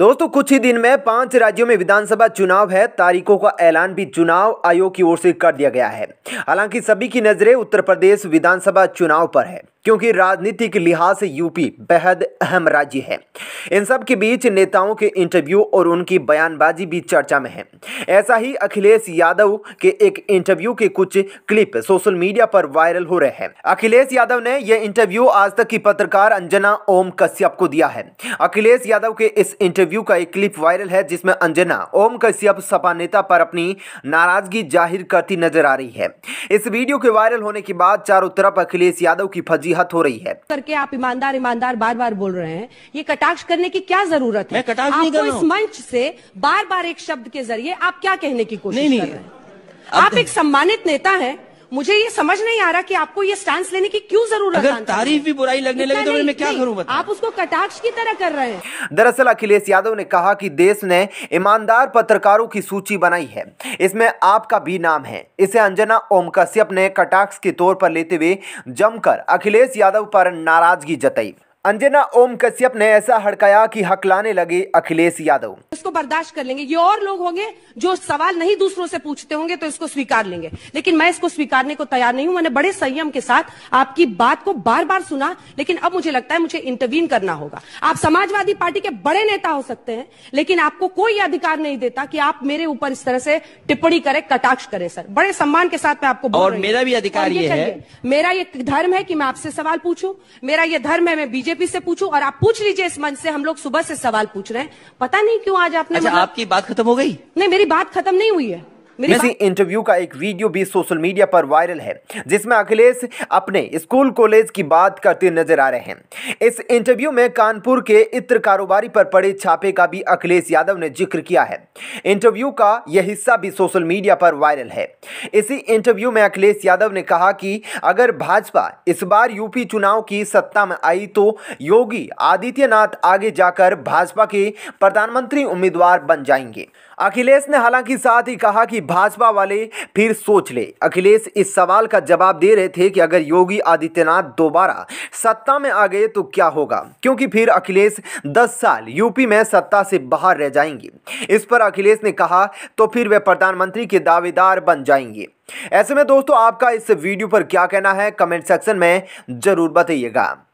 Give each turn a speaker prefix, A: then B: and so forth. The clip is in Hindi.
A: दोस्तों कुछ ही दिन में पांच राज्यों में विधानसभा चुनाव है तारीखों का ऐलान भी चुनाव आयोग की ओर से कर दिया गया है हालांकि सभी की नजरें उत्तर प्रदेश विधानसभा चुनाव पर है क्योंकि राजनीति के लिहाज से यूपी बेहद अहम राज्य है इन सब के बीच नेताओं के इंटरव्यू और उनकी बयानबाजी भी चर्चा में है ऐसा ही अखिलेश यादव के एक इंटरव्यू के कुछ क्लिप सोशल मीडिया पर वायरल हो रहे हैं अखिलेश यादव ने यह इंटरव्यू आज तक की पत्रकार अंजना ओम कश्यप को दिया है अखिलेश यादव के इस इंटरव्यू का एक क्लिप वायरल है जिसमें अंजना ओम कश्यप सपा नेता पर अपनी नाराजगी जाहिर करती नजर आ रही है इस वीडियो के वायरल होने के बाद चारों तरफ अखिलेश यादव की फजी नसीहत हो रही है
B: करके आप ईमानदार ईमानदार बार बार बोल रहे हैं ये कटाक्ष करने की क्या जरूरत है आपको इस मंच से बार बार एक शब्द के जरिए आप क्या कहने की कोशिश कर रहे हैं आप एक सम्मानित नेता है मुझे ये समझ नहीं आ रहा कि आपको ये स्टैंड लेने की क्यों जरूरत अगर तारीफ
A: भी बुराई लगने लगे तो मैं क्या करूँ
B: आप उसको कटाक्ष की तरह कर रहे हैं
A: दरअसल अखिलेश यादव ने कहा कि देश ने ईमानदार पत्रकारों की सूची बनाई है इसमें आपका भी नाम है इसे अंजना ओम कश्यप ने कटाक्ष के तौर पर लेते हुए जमकर अखिलेश यादव पर नाराजगी जताई अंजना ओम कश्यप ने ऐसा हड़काया कि हकलाने लगे अखिलेश यादव
B: इसको बर्दाश्त कर लेंगे ये और लोग होंगे जो सवाल नहीं दूसरों से पूछते होंगे तो इसको स्वीकार लेंगे लेकिन मैं इसको स्वीकारने को तैयार नहीं हूं मैंने बड़े संयम के साथ आपकी बात को बार बार सुना लेकिन अब मुझे लगता है मुझे इंटरवीन करना होगा आप समाजवादी पार्टी के बड़े नेता हो सकते हैं लेकिन आपको कोई अधिकार नहीं देता कि आप मेरे ऊपर इस तरह से टिप्पणी करें कटाक्ष करें सर बड़े सम्मान के साथ मैं आपको मेरा भी अधिकार ये है मेरा ये धर्म है कि मैं आपसे सवाल पूछूं मेरा ये धर्म है मैं बीजेपी बीजेपी से पूछूं और आप पूछ लीजिए इस मंच से हम लोग सुबह से सवाल पूछ रहे हैं पता नहीं क्यों आज आपने अच्छा, मतलब... आपकी
A: बात खत्म हो गई
B: नहीं मेरी बात खत्म नहीं हुई है इसी
A: इंटरव्यू का एक वीडियो भी सोशल मीडिया पर वायरल है जिसमें अखिलेश अपने स्कूल कॉलेज की बात करते नजर आ रहे हैं इस इंटरव्यू में कानपुर के इत्र कारोबारी पर पड़े छापे का भी अखिलेश यादव ने जिक्र किया है इंटरव्यू का यह हिस्सा भी सोशल मीडिया पर वायरल है इसी इंटरव्यू में अखिलेश यादव ने कहा कि अगर भाजपा इस बार यूपी चुनाव की सत्ता में आई तो योगी आदित्यनाथ आगे जाकर भाजपा के प्रधानमंत्री उम्मीदवार बन जाएंगे अखिलेश ने हालांकि साथ ही कहा कि भाजपा वाले फिर सोच ले अखिलेश इस सवाल का जवाब दे रहे थे कि अगर योगी आदित्यनाथ दोबारा सत्ता में आ गए तो क्या होगा क्योंकि फिर अखिलेश दस साल यूपी में सत्ता से बाहर रह जाएंगे इस पर अखिलेश ने कहा तो फिर वे प्रधानमंत्री के दावेदार बन जाएंगे ऐसे में दोस्तों आपका इस वीडियो पर क्या कहना है कमेंट सेक्शन में ज़रूर बताइएगा